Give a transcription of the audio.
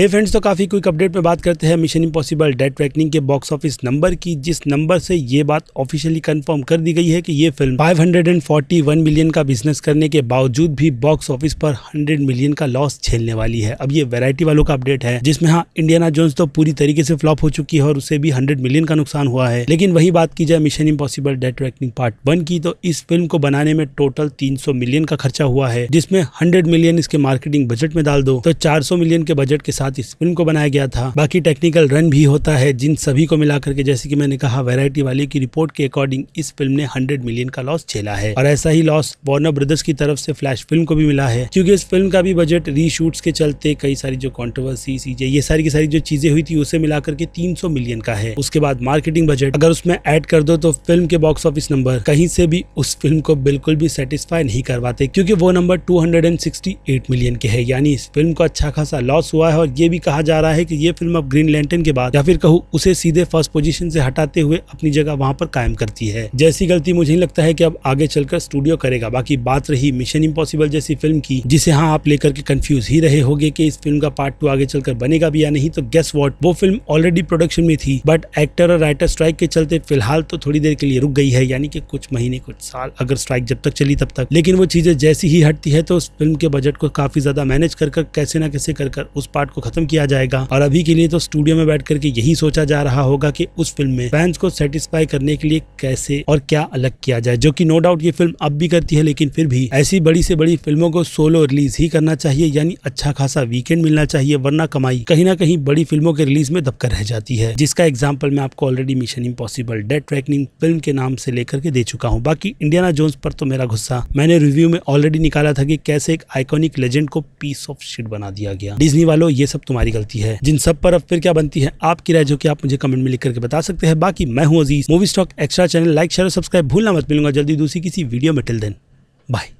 हे friends तो काफ़ी quick update में बात करते हैं मिशन इम्पॉसिबल डेड रैकनिंग के बॉक्स ऑफिस नंबर की जिस नंबर से ये बात ऑफिशियली कंफर्म कर दी गई है कि ये फिल्म 541 मिलियन का बिजनेस करने के बावजूद भी बॉक्स ऑफिस पर 100 मिलियन का लॉस झेलने वाली है अब ये वैरायटी वालों का अपडेट है जिसमें हाँ इंडियाना जोन्स तो पूरी तरीके से फ्लॉप हो चुकी है और उसे भी हंड्रेड मिलियन का नुकसान हुआ है लेकिन वही बात की जाए mission impossible dead reckoning part one की तो इस फिल्म को बनाने में टोटल तीन मिलियन का खर्चा हुआ है जिसमें हंड्रेड मिलियन इसके मार्केटिंग बजट में डाल दो तो चार मिलियन के बजट के साथ साथ स्पिन को बनाया गया था बाकी टेक्निकल रन भी होता है जिन सभी को मिलाकर के जैसे कि मैंने कहा वैरायटी वाली की रिपोर्ट के अकॉर्डिंग इस फिल्म ने 100 मिलियन का लॉस झेला है और ऐसा ही लॉस वार्नर ब्रदर्स की तरफ से फ्लैश फिल्म को भी मिला है क्योंकि इस फिल्म का भी बजट रीशूट्स के चलते कई सारी जो कॉन्ट्रोवर्सी चीजें ये सारी की सारी जो चीजें हुई थी उसे मिलाकर के तीन मिलियन का है उसके बाद मार्केटिंग बजट अगर उसमें एड कर दो तो फिल्म के बॉक्स ऑफिस नंबर कहीं से भी उस फिल्म को बिल्कुल भी सेटिस्फाई नहीं करवाते क्योंकि वो नंबर टू मिलियन के है यानी इस फिल्म को अच्छा खासा लॉस हुआ है और ये भी कहा जा रहा है कि ये फिल्म अब ग्रीन लैंटन के बाद या फिर कहूँ उसे सीधे फर्स्ट पोजीशन से हटाते हुए अपनी जगह वहाँ पर कायम करती है जैसी गलती मुझे नहीं लगता है कि अब आगे चलकर स्टूडियो करेगा बाकी बात रही मिशन इम्पॉसिबल जैसी फिल्म की जिसे हाँ आप लेकर के कन्फ्यूज ही रहे होगे कि इस फिल्म का पार्ट टू आगे चलकर बनेगा भी या नहीं तो गेस वॉट वो फिल्म ऑलरेडी प्रोडक्शन में थी बट एक्टर और राइटर स्ट्राइक के चलते फिलहाल तो थोड़ी देर के लिए रुक गई है यानी कि कुछ महीने कुछ साल अगर स्ट्राइक जब तक चली तब तक लेकिन वो चीजें जैसी ही हटती है तो उस फिल्म के बजट को काफी ज्यादा मैनेज कर कैसे ना कैसे कर उस पार्ट को खत्म किया जाएगा और अभी के लिए तो स्टूडियो में बैठ करके यही सोचा जा रहा होगा की उस फिल्म में फैंस को सेटिस्फाई करने के लिए कैसे और क्या अलग किया जाए जो की नो डाउट ये फिल्म अब भी करती है लेकिन फिर भी ऐसी बड़ी से बड़ी फिल्मों को सोलो रिलीज ही करना चाहिए यानी अच्छा खासा वीकेंड मिलना चाहिए वरना कमाई कहीं ना कहीं बड़ी फिल्मों के रिलीज में दबकर रह जाती है जिसका एग्जाम्पल मैं आपको already mission impossible dead reckoning film के नाम से लेकर के दे चुका हूँ बाकी इंडियाना जोन्स पर तो मेरा गुस्सा मैंने रिव्यू में ऑलरेडी निकाला था कि कैसे एक आइकोनिक लेजेंड को पीस ऑफ शीट बना दिया गया डिजनी वालों ये सब तुम्हारी गलती है जिन सब पर अब फिर क्या बनती है आपकी राय जो कि आप मुझे कमेंट में लिख करके बता सकते हैं बाकी मैं हूँ Aziz movie stock extra channel like share और सब्सक्राइब भूलना मत मिलूंगा जल्दी दूसरी किसी वीडियो में टिल देन बाय